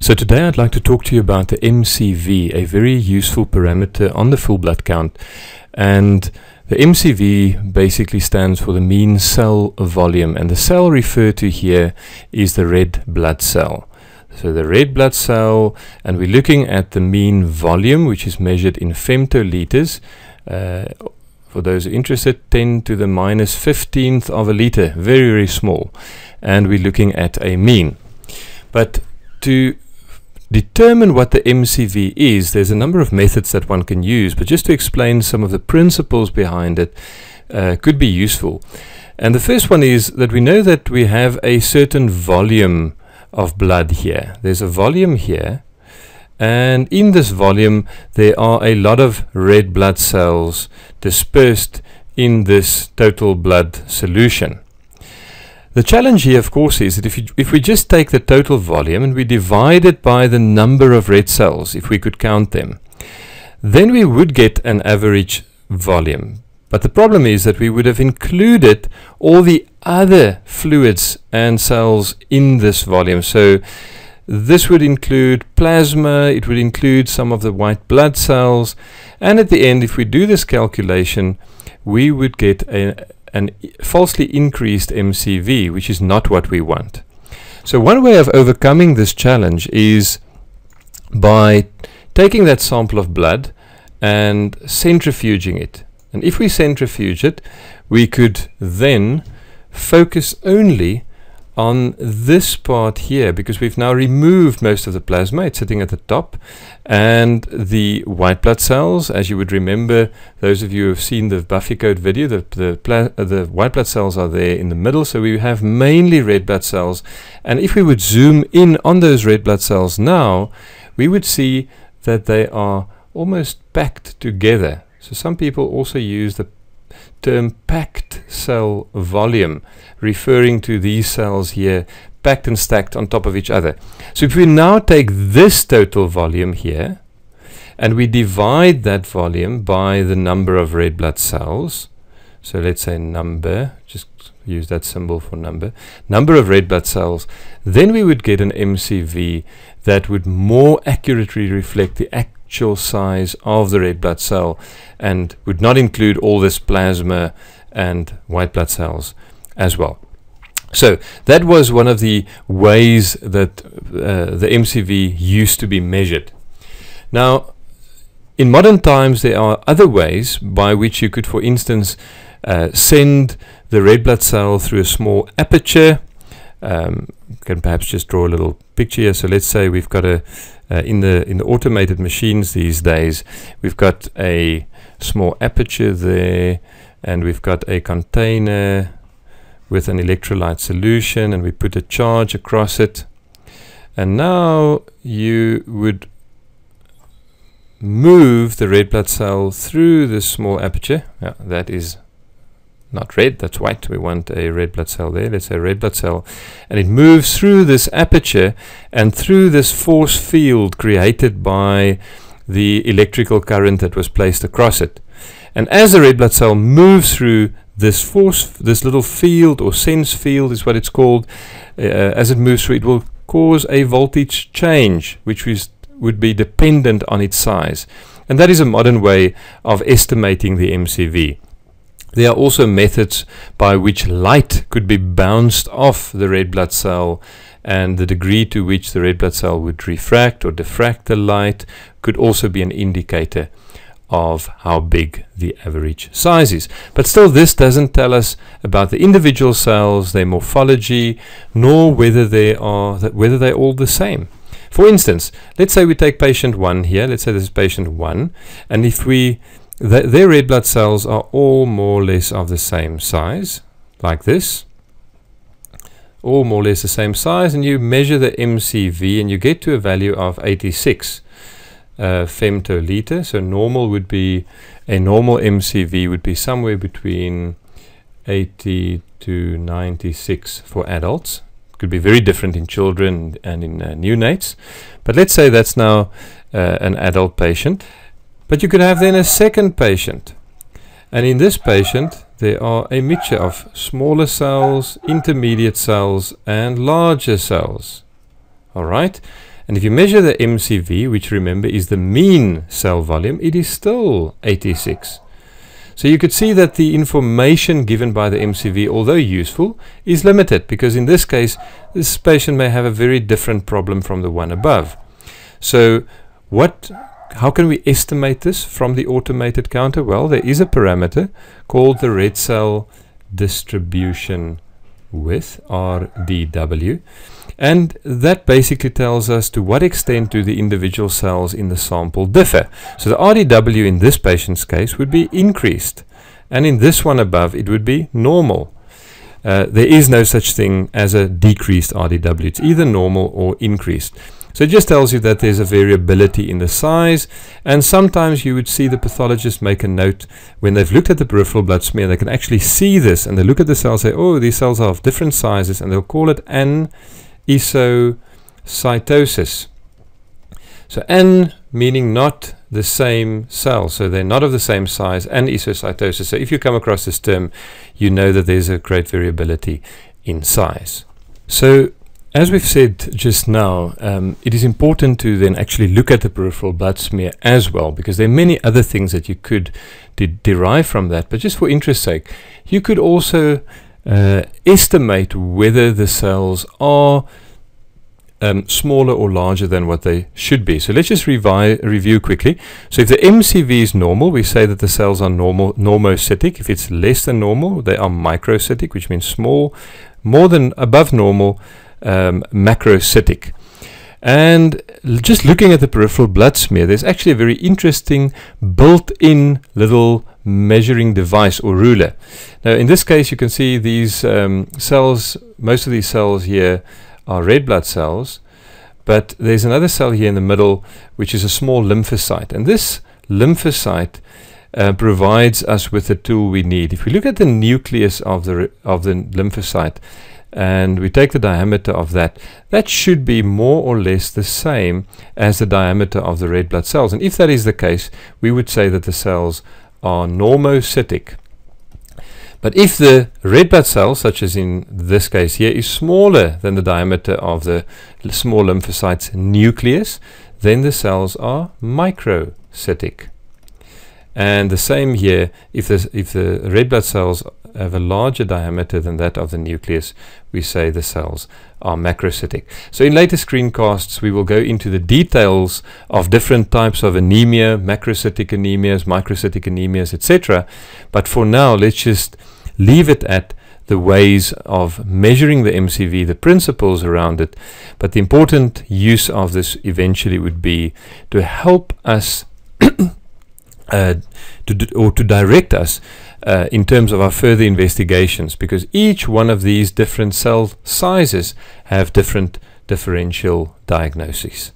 So today I'd like to talk to you about the MCV, a very useful parameter on the full blood count. And the MCV basically stands for the mean cell volume and the cell referred to here is the red blood cell. So the red blood cell and we're looking at the mean volume which is measured in femtoliters. Uh, for those interested 10 to the minus 15th of a liter very very small and we're looking at a mean but to determine what the MCV is, there's a number of methods that one can use, but just to explain some of the principles behind it uh, could be useful. And the first one is that we know that we have a certain volume of blood here. There's a volume here, and in this volume there are a lot of red blood cells dispersed in this total blood solution. The challenge here, of course, is that if, you, if we just take the total volume and we divide it by the number of red cells, if we could count them, then we would get an average volume. But the problem is that we would have included all the other fluids and cells in this volume. So this would include plasma, it would include some of the white blood cells, and at the end, if we do this calculation, we would get a, an falsely increased MCV, which is not what we want. So one way of overcoming this challenge is by taking that sample of blood and centrifuging it. And if we centrifuge it, we could then focus only on this part here because we've now removed most of the plasma. It's sitting at the top and the white blood cells, as you would remember, those of you who have seen the Buffy code video, the, the, uh, the white blood cells are there in the middle. So we have mainly red blood cells. And if we would zoom in on those red blood cells now, we would see that they are almost packed together. So some people also use the term packed cell volume, referring to these cells here packed and stacked on top of each other. So if we now take this total volume here, and we divide that volume by the number of red blood cells, so let's say number, just use that symbol for number, number of red blood cells, then we would get an MCV that would more accurately reflect the ac actual size of the red blood cell and would not include all this plasma and white blood cells as well. So that was one of the ways that uh, the MCV used to be measured. Now, in modern times, there are other ways by which you could, for instance, uh, send the red blood cell through a small aperture um, can perhaps just draw a little picture here. So let's say we've got a uh, in the in the automated machines these days we've got a small aperture there, and we've got a container with an electrolyte solution, and we put a charge across it. And now you would move the red blood cell through this small aperture. Yeah, that is not red, that's white. We want a red blood cell there. Let's say a red blood cell. And it moves through this aperture and through this force field created by the electrical current that was placed across it. And as the red blood cell moves through this force, this little field or sense field is what it's called, uh, as it moves through, it will cause a voltage change, which is, would be dependent on its size. And that is a modern way of estimating the MCV. There are also methods by which light could be bounced off the red blood cell and the degree to which the red blood cell would refract or diffract the light could also be an indicator of how big the average size is. But still this doesn't tell us about the individual cells, their morphology, nor whether they are whether they're all the same. For instance, let's say we take patient 1 here, let's say this is patient 1, and if we their red blood cells are all more or less of the same size, like this. All more or less the same size, and you measure the MCV and you get to a value of 86 uh, femtoliter. So normal would be, a normal MCV would be somewhere between 80 to 96 for adults. Could be very different in children and in uh, neonates. But let's say that's now uh, an adult patient. But you could have then a second patient. And in this patient, there are a mixture of smaller cells, intermediate cells, and larger cells. All right? And if you measure the MCV, which remember is the mean cell volume, it is still 86. So you could see that the information given by the MCV, although useful, is limited because in this case, this patient may have a very different problem from the one above. So what how can we estimate this from the automated counter? Well, there is a parameter called the red cell distribution width, RDW. And that basically tells us to what extent do the individual cells in the sample differ. So the RDW in this patient's case would be increased. And in this one above, it would be normal. Uh, there is no such thing as a decreased RDW. It's either normal or increased. So it just tells you that there's a variability in the size and sometimes you would see the pathologist make a note when they've looked at the peripheral blood smear they can actually see this and they look at the cells say oh these cells are of different sizes and they'll call it an isocytosis. So n meaning not the same cell, so they're not of the same size, and isocytosis. So if you come across this term, you know that there's a great variability in size. So as we've said just now, um, it is important to then actually look at the peripheral blood smear as well, because there are many other things that you could de derive from that. But just for interest's sake, you could also uh, estimate whether the cells are um, smaller or larger than what they should be. So let's just review quickly. So if the MCV is normal, we say that the cells are normal, normocytic. If it's less than normal, they are microcytic, which means small. More than above normal, um, macrocytic. And just looking at the peripheral blood smear, there's actually a very interesting built-in little measuring device or ruler. Now in this case you can see these um, cells, most of these cells here are red blood cells, but there's another cell here in the middle which is a small lymphocyte. And this lymphocyte uh, provides us with the tool we need. If we look at the nucleus of the, of the lymphocyte, and we take the diameter of that, that should be more or less the same as the diameter of the red blood cells. And if that is the case, we would say that the cells are normocytic. But if the red blood cell, such as in this case here, is smaller than the diameter of the small lymphocyte's nucleus, then the cells are microcytic. And the same here, if, if the red blood cells have a larger diameter than that of the nucleus, we say the cells are macrocytic. So in later screencasts, we will go into the details of different types of anemia, macrocytic anemias, microcytic anemias, etc. But for now, let's just leave it at the ways of measuring the MCV, the principles around it. But the important use of this eventually would be to help us uh, to or to direct us uh, in terms of our further investigations because each one of these different cell sizes have different differential diagnoses.